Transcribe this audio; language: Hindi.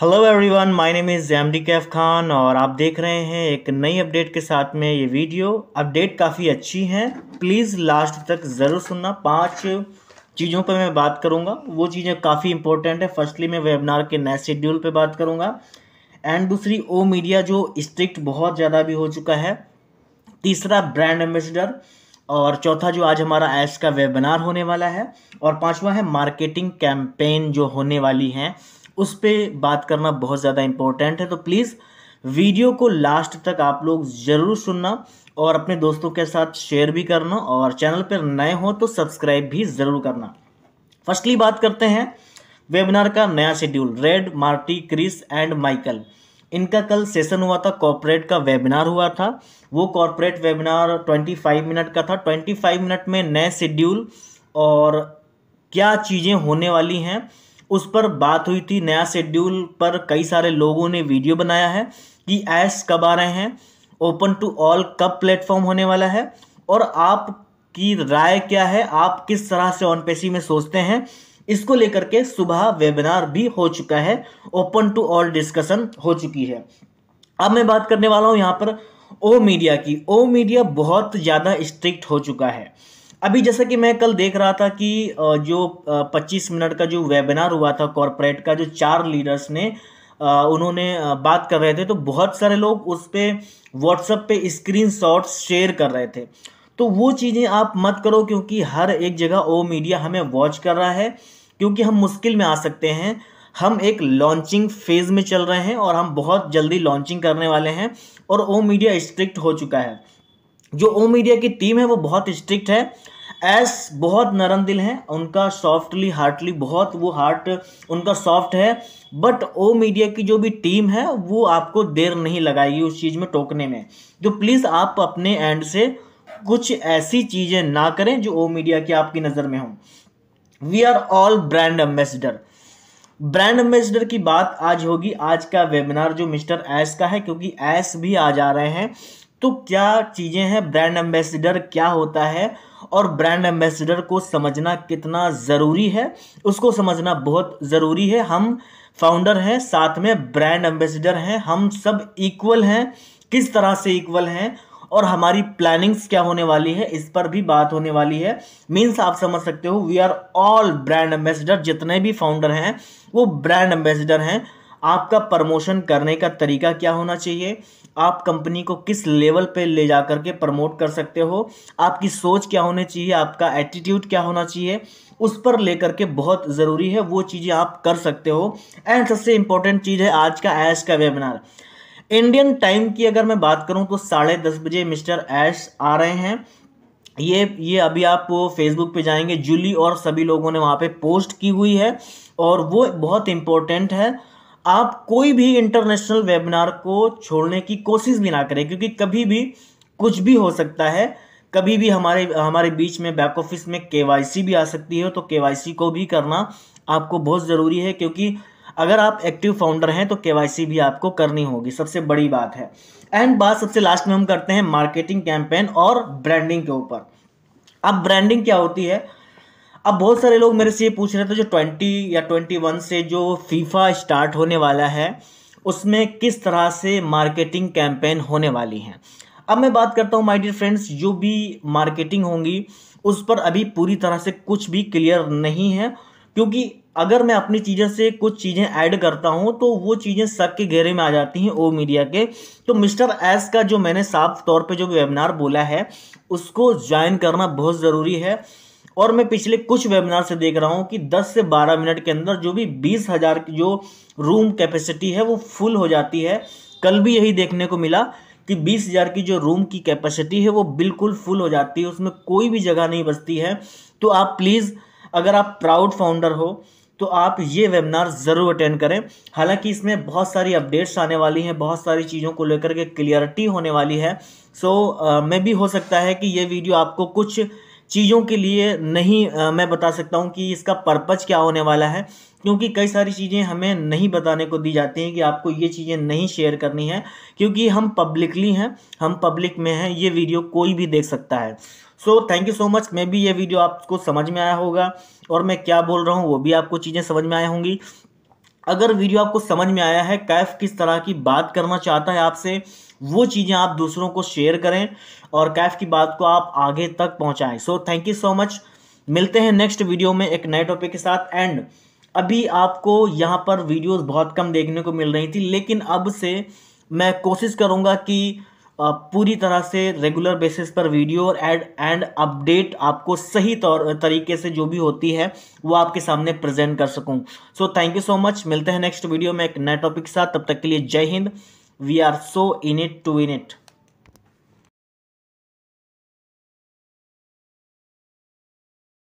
hello everyone my name is जैमडी कैफ खान और आप देख रहे हैं एक नई अपडेट के साथ में ये वीडियो अपडेट काफ़ी अच्छी है प्लीज़ लास्ट तक ज़रूर सुनना पांच चीज़ों पर मैं बात करूंगा वो चीज़ें काफ़ी इंपॉर्टेंट है फर्स्टली मैं वेबिनार के नए शेड्यूल पे बात करूंगा एंड दूसरी ओ मीडिया जो स्ट्रिक्ट बहुत ज़्यादा भी हो चुका है तीसरा ब्रांड एम्बेसडर और चौथा जो आज हमारा एड्स का वेबिनार होने वाला है और पाँचवा है मार्केटिंग कैंपेन जो होने वाली हैं उस पर बात करना बहुत ज़्यादा इम्पोर्टेंट है तो प्लीज़ वीडियो को लास्ट तक आप लोग ज़रूर सुनना और अपने दोस्तों के साथ शेयर भी करना और चैनल पर नए हो तो सब्सक्राइब भी ज़रूर करना फर्स्टली बात करते हैं वेबिनार का नया schedule red Marty Chris and Michael इनका कल सेशन हुआ था कॉरपोरेट का वेबिनार हुआ था वो कॉरपोरेट वेबिनार 25 मिनट का था 25 मिनट में नए शेड्यूल और क्या चीज़ें होने वाली हैं उस पर बात हुई थी नया शेड्यूल पर कई सारे लोगों ने वीडियो बनाया है कि ऐस कब आ रहे हैं ओपन टू ऑल कब प्लेटफॉर्म होने वाला है और आपकी राय क्या है आप किस तरह से ऑन पेसी में सोचते हैं इसको लेकर के सुबह वेबिनार भी हो चुका है ओपन टू ऑल डिस्कशन हो चुकी है अब मैं बात करने वाला हूँ यहाँ पर ओ मीडिया की ओ मीडिया बहुत ज़्यादा स्ट्रिक्ट हो चुका है अभी जैसा कि मैं कल देख रहा था कि जो 25 मिनट का जो वेबिनार हुआ था कॉरपोरेट का जो चार लीडर्स ने उन्होंने बात कर रहे थे तो बहुत सारे लोग उस पर व्हाट्सएप पे स्क्रीन शेयर कर रहे थे तो वो चीज़ें आप मत करो क्योंकि हर एक जगह ओ मीडिया हमें वॉच कर रहा है क्योंकि हम मुश्किल में आ सकते हैं हम एक लॉन्चिंग फेज़ में चल रहे हैं और हम बहुत जल्दी लॉन्चिंग करने वाले हैं और ओ मीडिया स्ट्रिक्ट हो चुका है जो ओ मीडिया की टीम है वो बहुत स्ट्रिक्ट है एस बहुत नरम दिल हैं उनका सॉफ्टली हार्टली बहुत वो हार्ट उनका सॉफ्ट है बट ओ मीडिया की जो भी टीम है वो आपको देर नहीं लगाएगी उस चीज़ में टोकने में तो प्लीज़ आप अपने एंड से कुछ ऐसी चीज़ें ना करें जो ओ मीडिया की आपकी नज़र में हों we are all brand ambassador brand ambassador की बात आज होगी आज का वेबिनार जो मिस्टर एस का है क्योंकि एस भी आज आ रहे हैं तो क्या चीज़ें हैं ब्रांड एम्बेसडर क्या होता है और ब्रांड एम्बेसडर को समझना कितना ज़रूरी है उसको समझना बहुत ज़रूरी है हम फाउंडर हैं साथ में ब्रांड एम्बेसडर हैं हम सब इक्वल हैं किस तरह से इक्वल हैं और हमारी प्लानिंग्स क्या होने वाली है इस पर भी बात होने वाली है मीन्स आप समझ सकते हो we are all brand ambassador जितने भी फाउंडर हैं वो ब्रांड एम्बेसडर हैं आपका प्रमोशन करने का तरीका क्या होना चाहिए आप कंपनी को किस लेवल पे ले जा करके प्रमोट कर सकते हो आपकी सोच क्या होनी चाहिए आपका एटीट्यूड क्या होना चाहिए उस पर लेकर के बहुत ज़रूरी है वो चीज़ें आप कर सकते हो एंड सबसे इम्पोर्टेंट चीज़ है आज का ऐश का वेबिनार इंडियन टाइम की अगर मैं बात करूँ तो साढ़े दस बजे मिस्टर ऐश आ रहे हैं ये ये अभी आप फेसबुक पे जाएंगे जूली और सभी लोगों ने वहाँ पे पोस्ट की हुई है और वो बहुत इम्पोर्टेंट है आप कोई भी इंटरनेशनल वेबिनार को छोड़ने की कोशिश भी ना करें क्योंकि कभी भी कुछ भी हो सकता है कभी भी हमारे हमारे बीच में बैक ऑफिस में के भी आ सकती है तो के को भी करना आपको बहुत ज़रूरी है क्योंकि अगर आप एक्टिव फाउंडर हैं तो के भी आपको करनी होगी सबसे बड़ी बात है एंड बात सबसे लास्ट में हम करते हैं मार्केटिंग कैंपेन और ब्रांडिंग के ऊपर अब ब्रांडिंग क्या होती है अब बहुत सारे लोग मेरे से ये पूछ रहे थे जो ट्वेंटी या ट्वेंटी वन से जो फीफा स्टार्ट होने वाला है उसमें किस तरह से मार्केटिंग कैंपेन होने वाली हैं अब मैं बात करता हूँ माय डियर फ्रेंड्स जो भी मार्केटिंग होंगी उस पर अभी पूरी तरह से कुछ भी क्लियर नहीं है क्योंकि अगर मैं अपनी चीज़ों से कुछ चीज़ें ऐड करता हूँ तो वो चीज़ें सब के घेरे में आ जाती हैं ओ मीडिया के तो मिस्टर एस का जो मैंने साफ तौर पे जो वेबिनार बोला है उसको ज्वाइन करना बहुत ज़रूरी है और मैं पिछले कुछ वेबिनार से देख रहा हूँ कि 10 से 12 मिनट के अंदर जो भी बीस हज़ार की जो रूम कैपेसिटी है वो फुल हो जाती है कल भी यही देखने को मिला कि बीस हज़ार की जो रूम की कैपेसिटी है वो बिल्कुल फुल हो जाती है उसमें कोई भी जगह नहीं बचती है तो आप प्लीज़ अगर आप प्राउड फाउंडर हो तो आप ये वेबिनार ज़रूर अटेंड करें हालांकि इसमें बहुत सारी अपडेट्स आने वाली हैं बहुत सारी चीज़ों को लेकर के क्लियरिटी होने वाली है सो so, uh, मैं भी हो सकता है कि ये वीडियो आपको कुछ चीज़ों के लिए नहीं आ, मैं बता सकता हूँ कि इसका पर्पज़ क्या होने वाला है क्योंकि कई सारी चीज़ें हमें नहीं बताने को दी जाती हैं कि आपको ये चीज़ें नहीं शेयर करनी है क्योंकि हम पब्लिकली हैं हम पब्लिक में हैं ये वीडियो कोई भी देख सकता है so thank you so much मे भी ये वीडियो आपको समझ में आया होगा और मैं क्या बोल रहा हूँ वो भी आपको चीज़ें समझ में आई होंगी अगर वीडियो आपको समझ में आया है कैफ किस तरह की बात करना चाहता है आपसे वो चीज़ें आप दूसरों को शेयर करें और कैफ की बात को आप आगे तक पहुंचाएं so thank you so much मिलते हैं नेक्स्ट वीडियो में एक नए टॉपिक के साथ एंड अभी आपको यहाँ पर वीडियोस बहुत कम देखने को मिल रही थी लेकिन अब से मैं कोशिश करूँगा कि पूरी तरह से रेगुलर बेसिस पर वीडियो और एड एंड अपडेट आपको सही तौर तरीके से जो भी होती है वो आपके सामने प्रेजेंट कर सकूं so thank you so much मिलते हैं नेक्स्ट वीडियो में एक नए टॉपिक के साथ तब तक के लिए जय हिंद we are so in it to in it